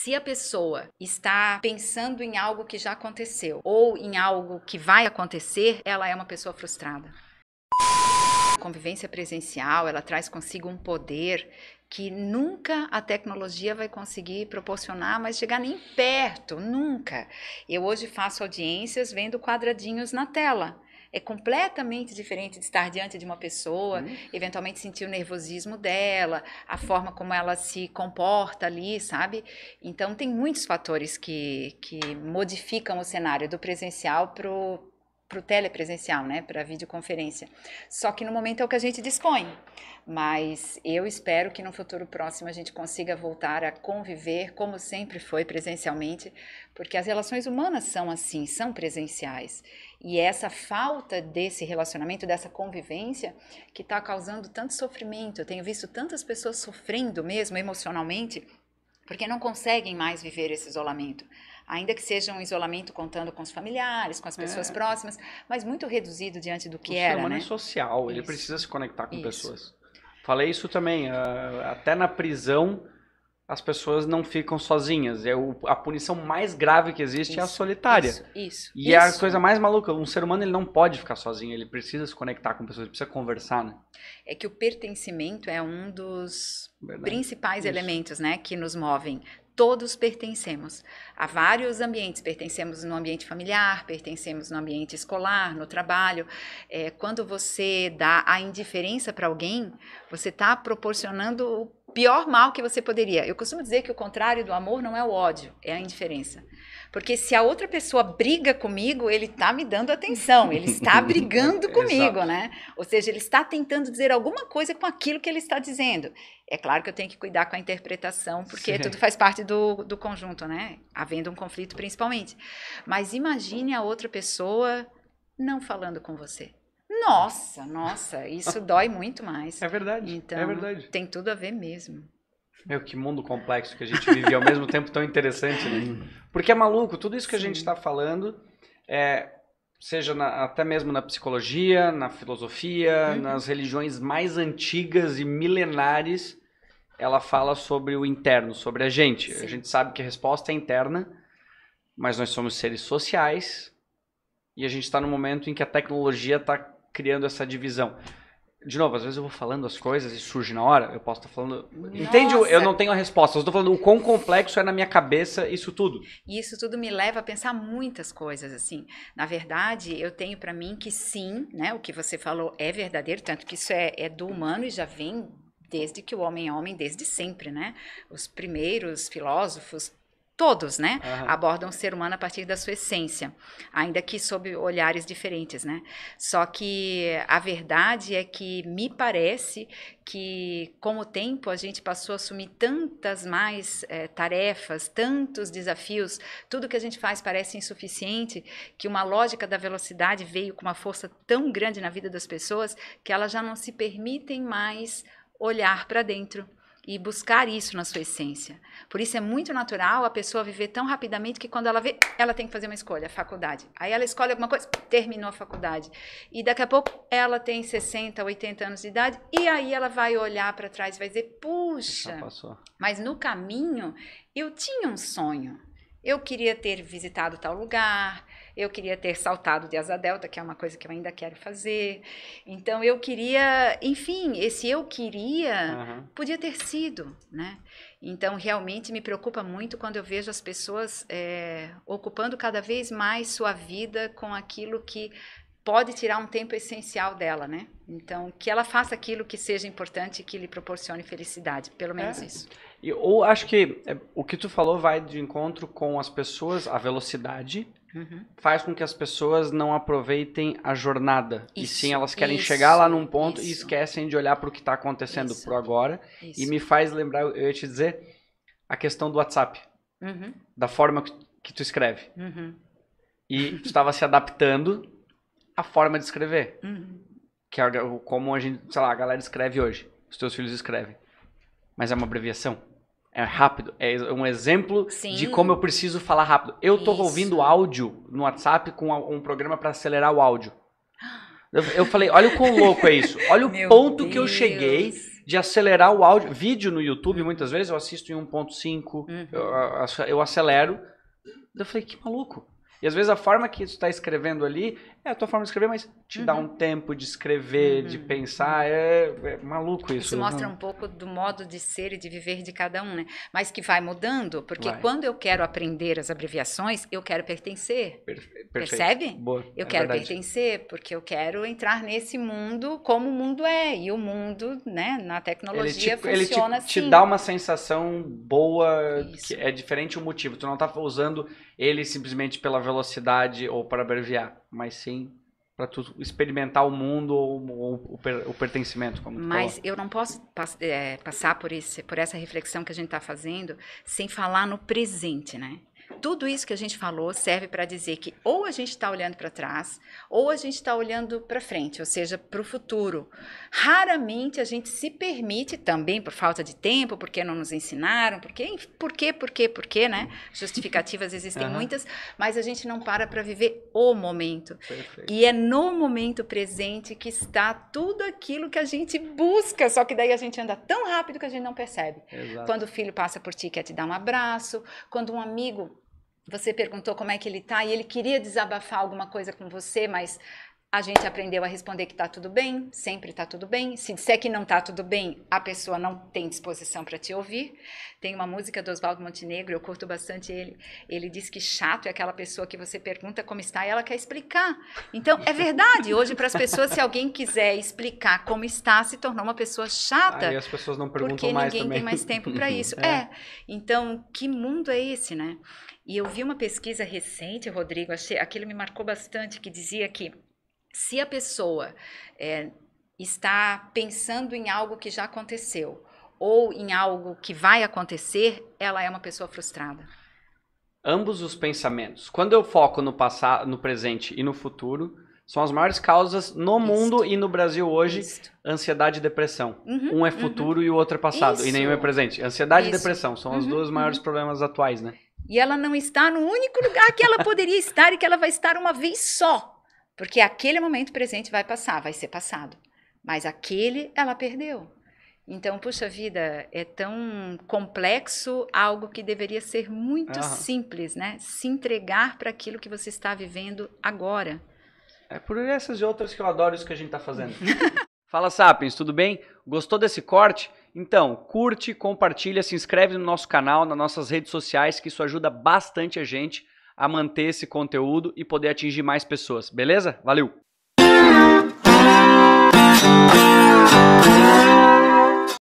Se a pessoa está pensando em algo que já aconteceu ou em algo que vai acontecer, ela é uma pessoa frustrada. A convivência presencial, ela traz consigo um poder que nunca a tecnologia vai conseguir proporcionar, mas chegar nem perto, nunca. Eu hoje faço audiências vendo quadradinhos na tela é completamente diferente de estar diante de uma pessoa, uhum. eventualmente sentir o nervosismo dela, a forma como ela se comporta ali, sabe? Então, tem muitos fatores que, que modificam o cenário do presencial pro para o telepresencial, né, para videoconferência. Só que no momento é o que a gente dispõe. Mas eu espero que no futuro próximo a gente consiga voltar a conviver como sempre foi presencialmente, porque as relações humanas são assim, são presenciais. E é essa falta desse relacionamento, dessa convivência, que está causando tanto sofrimento. Eu tenho visto tantas pessoas sofrendo mesmo emocionalmente, porque não conseguem mais viver esse isolamento ainda que seja um isolamento contando com os familiares, com as pessoas é. próximas, mas muito reduzido diante do que o era. O ser humano né? é social, isso. ele precisa se conectar com isso. pessoas. Falei isso também, ah, até na prisão as pessoas não ficam sozinhas. É o, a punição mais grave que existe isso, é a solitária. Isso, isso. E isso. é a coisa mais maluca. Um ser humano ele não pode ficar sozinho, ele precisa se conectar com pessoas, ele precisa conversar, né? É que o pertencimento é um dos Verdade. principais isso. elementos, né, que nos movem. Todos pertencemos a vários ambientes. Pertencemos no ambiente familiar, pertencemos no ambiente escolar, no trabalho. É, quando você dá a indiferença para alguém, você está proporcionando pior mal que você poderia. Eu costumo dizer que o contrário do amor não é o ódio, é a indiferença. Porque se a outra pessoa briga comigo, ele está me dando atenção, ele está brigando comigo, né? Ou seja, ele está tentando dizer alguma coisa com aquilo que ele está dizendo. É claro que eu tenho que cuidar com a interpretação, porque Sim. tudo faz parte do, do conjunto, né? Havendo um conflito, principalmente. Mas imagine a outra pessoa não falando com você. Nossa, nossa, isso dói muito mais. É verdade. É então, é verdade. tem tudo a ver mesmo. Meu, é, que mundo complexo que a gente vive ao mesmo tempo tão interessante, né? Porque é maluco, tudo isso que Sim. a gente está falando, é, seja na, até mesmo na psicologia, na filosofia, uhum. nas religiões mais antigas e milenares, ela fala sobre o interno, sobre a gente. Sim. A gente sabe que a resposta é interna, mas nós somos seres sociais e a gente está no momento em que a tecnologia está criando essa divisão. De novo, às vezes eu vou falando as coisas e surge na hora, eu posso estar falando. Nossa. Entende? Eu não tenho a resposta, eu estou falando o quão complexo é na minha cabeça isso tudo. E isso tudo me leva a pensar muitas coisas, assim. Na verdade, eu tenho para mim que sim, né? O que você falou é verdadeiro, tanto que isso é, é do humano e já vem desde que o homem é homem, desde sempre, né? Os primeiros filósofos todos, né, uhum. abordam o ser humano a partir da sua essência, ainda que sob olhares diferentes, né? Só que a verdade é que me parece que com o tempo a gente passou a assumir tantas mais é, tarefas, tantos desafios, tudo que a gente faz parece insuficiente, que uma lógica da velocidade veio com uma força tão grande na vida das pessoas que elas já não se permitem mais olhar para dentro e buscar isso na sua essência. Por isso é muito natural a pessoa viver tão rapidamente que quando ela vê, ela tem que fazer uma escolha, faculdade. Aí ela escolhe alguma coisa, terminou a faculdade. E daqui a pouco ela tem 60, 80 anos de idade e aí ela vai olhar para trás e vai dizer: "Puxa, mas no caminho eu tinha um sonho. Eu queria ter visitado tal lugar, eu queria ter saltado de asa delta, que é uma coisa que eu ainda quero fazer. Então eu queria, enfim, esse eu queria uhum. podia ter sido, né? Então realmente me preocupa muito quando eu vejo as pessoas é, ocupando cada vez mais sua vida com aquilo que pode tirar um tempo essencial dela, né? Então, que ela faça aquilo que seja importante e que lhe proporcione felicidade, pelo menos é. isso. E, ou acho que é, o que tu falou vai de encontro com as pessoas, a velocidade Uhum. faz com que as pessoas não aproveitem a jornada. Isso, e sim, elas querem isso, chegar lá num ponto isso. e esquecem de olhar para o que está acontecendo por agora. E me faz lembrar, eu ia te dizer, a questão do WhatsApp. Uhum. Da forma que tu escreve. Uhum. E tu estava se adaptando à forma de escrever. Uhum. Que é como a gente, sei lá, a galera escreve hoje. Os teus filhos escrevem. Mas é uma abreviação é rápido. É um exemplo Sim. de como eu preciso falar rápido. Eu estou ouvindo áudio no WhatsApp com um programa para acelerar o áudio. Eu falei, olha o quão louco é isso. Olha o Meu ponto Deus. que eu cheguei de acelerar o áudio. Vídeo no YouTube, muitas vezes, eu assisto em 1.5, uhum. eu, eu acelero. Eu falei, que maluco. E às vezes a forma que tu está escrevendo ali é a tua forma de escrever, mas te uhum. dá um tempo de escrever, uhum. de pensar. É, é, maluco isso. Isso né? mostra um pouco do modo de ser e de viver de cada um, né? Mas que vai mudando, porque vai. quando eu quero aprender as abreviações, eu quero pertencer. Percebe? Boa. Eu é quero verdade. pertencer, porque eu quero entrar nesse mundo como o mundo é. E o mundo, né, na tecnologia, ele te, funciona ele te, assim. te dá uma sensação boa, isso. que é diferente o motivo. Tu não tá usando ele simplesmente pela velocidade ou para abreviar, mas sim assim, para tu experimentar o mundo ou, ou, o pertencimento, como tu Mas falou. eu não posso é, passar por, esse, por essa reflexão que a gente está fazendo sem falar no presente, né? Tudo isso que a gente falou serve para dizer que ou a gente está olhando para trás, ou a gente está olhando para frente, ou seja, para o futuro. Raramente a gente se permite, também por falta de tempo, porque não nos ensinaram, porque, porque, porque, quê? né? Justificativas existem uhum. muitas, mas a gente não para para viver o momento. Perfeito. E é no momento presente que está tudo aquilo que a gente busca, só que daí a gente anda tão rápido que a gente não percebe. Exato. Quando o filho passa por ti, quer te dar um abraço, quando um amigo você perguntou como é que ele está e ele queria desabafar alguma coisa com você, mas a gente aprendeu a responder que está tudo bem, sempre está tudo bem. Se disser que não está tudo bem, a pessoa não tem disposição para te ouvir. Tem uma música do Oswaldo Montenegro, eu curto bastante ele. Ele diz que chato é aquela pessoa que você pergunta como está e ela quer explicar. Então, é verdade, hoje para as pessoas se alguém quiser explicar como está, se tornou uma pessoa chata. E as pessoas não perguntam porque mais ninguém também. tem mais tempo para isso. É. é. Então, que mundo é esse, né? E eu vi uma pesquisa recente, Rodrigo, achei, aquilo me marcou bastante, que dizia que se a pessoa é, está pensando em algo que já aconteceu ou em algo que vai acontecer, ela é uma pessoa frustrada. Ambos os pensamentos. Quando eu foco no passado, no presente e no futuro, são as maiores causas no Isto. mundo e no Brasil hoje, Isto. ansiedade e depressão. Uhum, um é uhum. futuro uhum. e o outro é passado, Isso. e nenhum é presente. Ansiedade Isso. e depressão são uhum, os dois uhum. maiores problemas atuais, né? E ela não está no único lugar que ela poderia estar e que ela vai estar uma vez só porque aquele momento presente vai passar, vai ser passado. Mas aquele ela perdeu. Então, puxa vida, é tão complexo algo que deveria ser muito uhum. simples, né? Se entregar para aquilo que você está vivendo agora. É por essas e outras que eu adoro isso que a gente está fazendo. Fala Sapiens, tudo bem? Gostou desse corte? Então, curte, compartilha, se inscreve no nosso canal, nas nossas redes sociais, que isso ajuda bastante a gente a manter esse conteúdo e poder atingir mais pessoas, beleza? Valeu!